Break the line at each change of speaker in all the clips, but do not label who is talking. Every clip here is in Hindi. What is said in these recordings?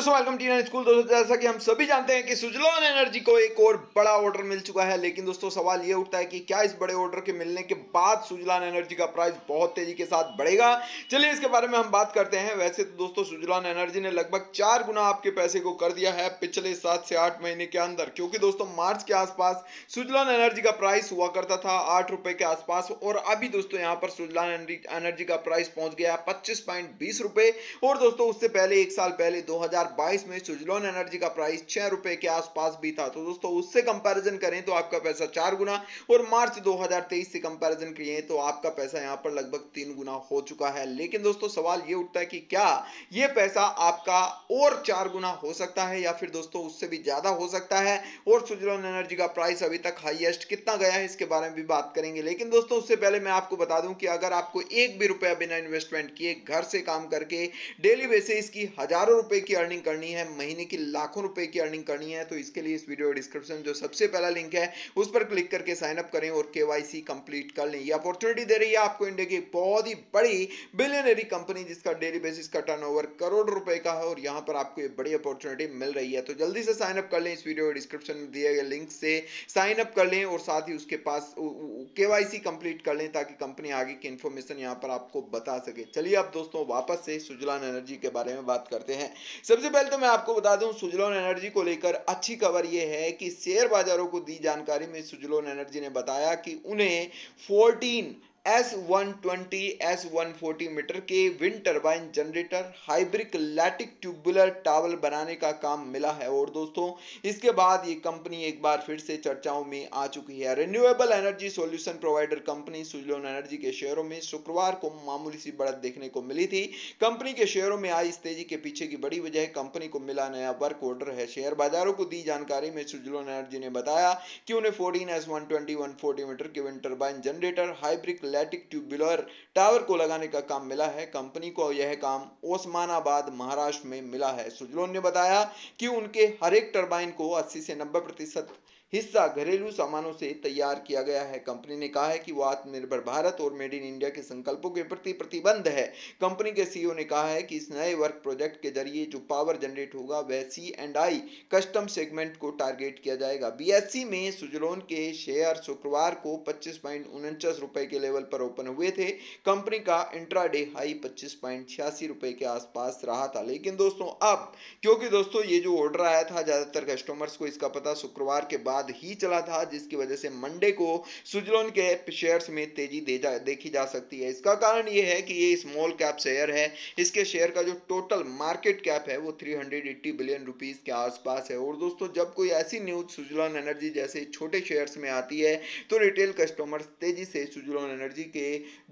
दोस्तों वेलकम टी नाइन स्कूल दोस्तों जैसा कि हम सभी जानते हैं कि सुजलॉन एनर्जी को एक और बड़ा ऑर्डर मिल चुका है लेकिन दोस्तों सवाल ये उठता है कि क्या इस बड़े ऑर्डर के मिलने के बाद सुजलॉन एनर्जी का प्राइस बहुत तेजी के साथ बढ़ेगा चलिए इसके बारे में हम बात करते हैं वैसे तो दोस्तों सुजलॉन एनर्जी ने लगभग चार गुना आपके पैसे को कर दिया है पिछले सात से आठ महीने के अंदर क्योंकि दोस्तों मार्च के आसपास सुजलॉन एनर्जी का प्राइस हुआ करता था आठ के आसपास और अभी दोस्तों यहाँ पर सुजलॉन एनर्जी का प्राइस पहुंच गया है पच्चीस और दोस्तों उससे पहले एक साल पहले दो 2022 में सुजलॉन एनर्जी का प्राइस छह रुपए के आसपास भी था तो दोस्तों उससे कंपैरिजन करें तो आपका पैसा चार गुना और मार्च 2023 से कंपैरिजन करिए तो आपका पैसा यहां पर लगभग तीन गुना हो चुका है लेकिन दोस्तों सवाल ये उठता है कि क्या ये पैसा आपका और चार गुना हो सकता है या फिर दोस्तों उससे भी ज्यादा हो सकता है और सुजलॉन एनर्जी का प्राइस अभी तक हाइएस्ट कितना गया है इसके बारे में भी बात करेंगे लेकिन दोस्तों उससे पहले मैं आपको बता दूं कि अगर आपको एक भी रुपया बिना इन्वेस्टमेंट किए घर से काम करके डेली बेसिस की हजारों रुपए की अर्निंग अर्निंग करनी है महीने की लाखों रुपए की अर्निंग करनी है तो इसके लिए इस वीडियो डिस्क्रिप्शन जो सबसे पहला लिंक है उस पर क्लिक करके साइनअप करें और के कंप्लीट कर लें ये अपॉर्चुनिटी दे रही है आपको इंडिया की बहुत ही बड़ी बिलियनरी कंपनी जिसका डेली बेसिस का टर्न करोड़ रुपए का है और यहां पर आपको ये बड़ी अपॉर्चुनिटी मिल रही है तो जल्दी से साइनअप कर लें इस वीडियो डिस्क्रिप्शन में दिए गए लिंक से साइनअप कर लें और साथ ही उसके पास के कंप्लीट कर लें ताकि कंपनी आगे की इंफॉर्मेशन यहां पर आपको बता सके चलिए आप दोस्तों वापस से सुजलान एनर्जी के बारे में बात करते हैं सबसे पहले तो मैं आपको बता दूं सुजलोन एनर्जी को लेकर अच्छी खबर यह है कि शेयर बाजारों को दी जानकारी में सुजलोन एनर्जी ने बताया कि उन्हें 14 S one twenty S one forty metre के wind turbine generator hybrid lattice tubular tower बनाने का काम मिला है और दोस्तों इसके बाद ये कंपनी एक बार फिर से चर्चाओं में आ चुकी है renewable energy solution provider company Suzlon energy के शेयरों में शुक्रवार को मामूली सी बढ़त देखने को मिली थी कंपनी के शेयरों में आई इस तेजी के पीछे की बड़ी वजह कंपनी को मिला नया वर्क ऑर्डर है शेयर बाजारों को दी जानकारी में सुजलोन एनर्जी ने बताया कि उन्हें fourteen S one twenty one forty metre के wind turbine generator hybrid athletic tubular tower को लगाने का काम मिला है कंपनी को यह काम ओस्मानाबाद महाराष्ट्र में मिला है सुजलोन ने बताया कि उनके हर एक टर्बाइन को 80 से 90 प्रतिशत हिस्सा घरेलू सामानों से तैयार किया गया है कंपनी ने कहा है कि वो आत्मनिर्भर भारत और मेड इन इंडिया के संकल्पों के प्रति प्रतिबंध है कंपनी के सीईओ ने कहा है कि इस नए वर्क प्रोजेक्ट के जरिए जो पावर जनरेट होगा वह C and I custom segment को टारगेट किया जाएगा बीएससी में सुजलोन के शेयर शुक्रवार को पच्चीस पॉइंट उनचास रुपए के लेवल पर ओपन हुए थे कंपनी का इंट्रा हाई पच्चीस पॉइंट छियासी रुपए के आसपास रहा था लेकिन दोस्तों अब क्योंकि दोस्तों ये जो ऑर्डर आया था ज्यादातर कस्टमर्स को इसका पता शुक्रवार के बाद बाद ही चला था जिसकी वजह से मंडे को सुजलोन के शेयर्स में तेजी दे जा, देखी जा सकती है इसका कारण ये है कि ये स्मॉल कैप शेयर है इसके शेयर का जो टोटल मार्केट कैप है वो 380 बिलियन रुपीस के आसपास है और दोस्तों जब कोई ऐसी न्यूज सुजलोन एनर्जी जैसे छोटे शेयर्स में आती है तो रिटेल कस्टमर्स तेजी से सुजलोन एनर्जी के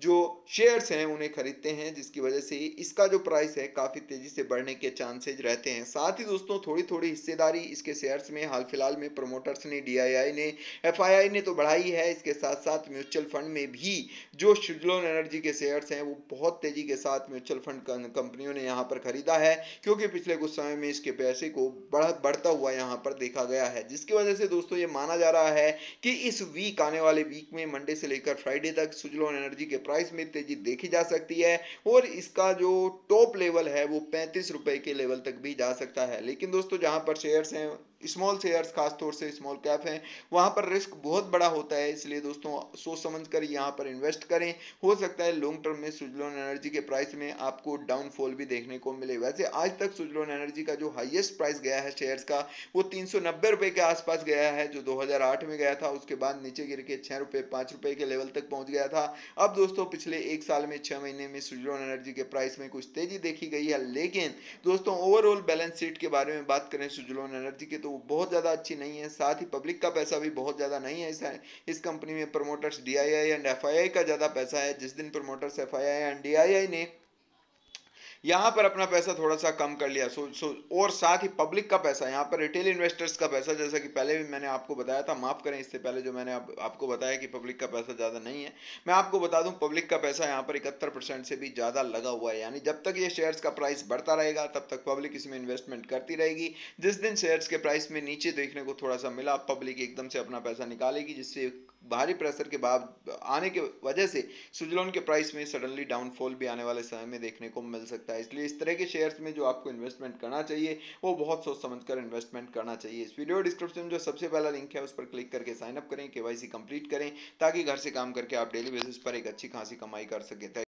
जो शेयर्स हैं उन्हें खरीदते हैं जिसकी वजह से इसका जो प्राइस है काफ़ी तेजी से बढ़ने के चांसेज रहते हैं साथ ही दोस्तों थोड़ी थोड़ी हिस्सेदारी इसके शेयर्स में हाल फिलहाल में प्रोमोटर्स ने ने डीआईआई ने एफआईआई ने तो बढ़ाई है इसके साथ साथ म्यूचुअल फंड में भी जो शुजलोन एनर्जी के शेयर्स हैं वो बहुत तेज़ी के साथ म्यूचुअल फंड कंपनियों ने यहाँ पर खरीदा है क्योंकि पिछले कुछ समय में इसके पैसे को बढ़ बढ़ता हुआ यहाँ पर देखा गया है जिसकी वजह से दोस्तों ये माना जा रहा है कि इस वीक आने वाले वीक में मंडे से लेकर फ्राइडे तक सुजलोन एनर्जी के प्राइस में तेजी देखी जा सकती है और इसका जो टॉप लेवल है वो पैंतीस रुपए के लेवल तक भी जा सकता है लेकिन दोस्तों जहां पर शेयर्स हैं स्मॉल शेयर्स खासतौर से स्मॉल कैप हैं वहाँ पर रिस्क बहुत बड़ा होता है इसलिए दोस्तों सोच समझ कर यहाँ पर इन्वेस्ट करें हो सकता है लॉन्ग टर्म में सुजलोन एनर्जी के प्राइस में आपको डाउनफॉल भी देखने को मिले वैसे आज तक सुजलोन एनर्जी का जो हाईएस्ट प्राइस गया है शेयर्स का वो तीन रुपए के आसपास गया है जो आठ में गया था उसके बाद नीचे गिर के छः रुपये पाँच रुपये के लेवल तक पहुँच गया था अब दोस्तों पिछले एक साल में छः महीने में सुजलोन एनर्जी के प्राइस में कुछ तेजी देखी गई है लेकिन दोस्तों ओवरऑल बैलेंस शीट के बारे में बात करें सुजलोन एनर्जी के तो तो बहुत ज़्यादा अच्छी नहीं है साथ ही पब्लिक का पैसा भी बहुत ज़्यादा नहीं है इस इस कंपनी में प्रमोटर्स डी एंड एफ का ज़्यादा पैसा है जिस दिन प्रमोटर्स एफ एंड डी ने यहाँ पर अपना पैसा थोड़ा सा कम कर लिया सो सो और साथ ही पब्लिक का पैसा यहाँ पर रिटेल इन्वेस्टर्स का पैसा जैसा कि पहले भी मैंने आपको बताया था माफ़ करें इससे पहले जो मैंने आप, आपको बताया कि पब्लिक का पैसा ज़्यादा नहीं है मैं आपको बता दूँ पब्लिक का पैसा यहाँ पर इकहत्तर परसेंट से भी ज़्यादा लगा हुआ है यानी जब तक ये शेयर्स का प्राइस बढ़ता रहेगा तब तक पब्लिक इसमें इन्वेस्टमेंट करती रहेगी जिस दिन शेयर्स के प्राइस में नीचे देखने को थोड़ा सा मिला पब्लिक एकदम से अपना पैसा निकालेगी जिससे भारी प्रेशर के बाद आने के वजह से सुजलॉन के प्राइस में सडनली डाउनफॉल भी आने वाले समय में देखने को मिल सकता है इसलिए इस तरह के शेयर्स में जो आपको इन्वेस्टमेंट करना चाहिए वो बहुत सोच समझ कर इन्वेस्टमेंट करना चाहिए इस वीडियो डिस्क्रिप्शन में जो सबसे पहला लिंक है उस पर क्लिक करके साइनअप करें के कंप्लीट करें ताकि घर से काम करके आप डेली बेसिस पर एक अच्छी खासी कमाई कर सकें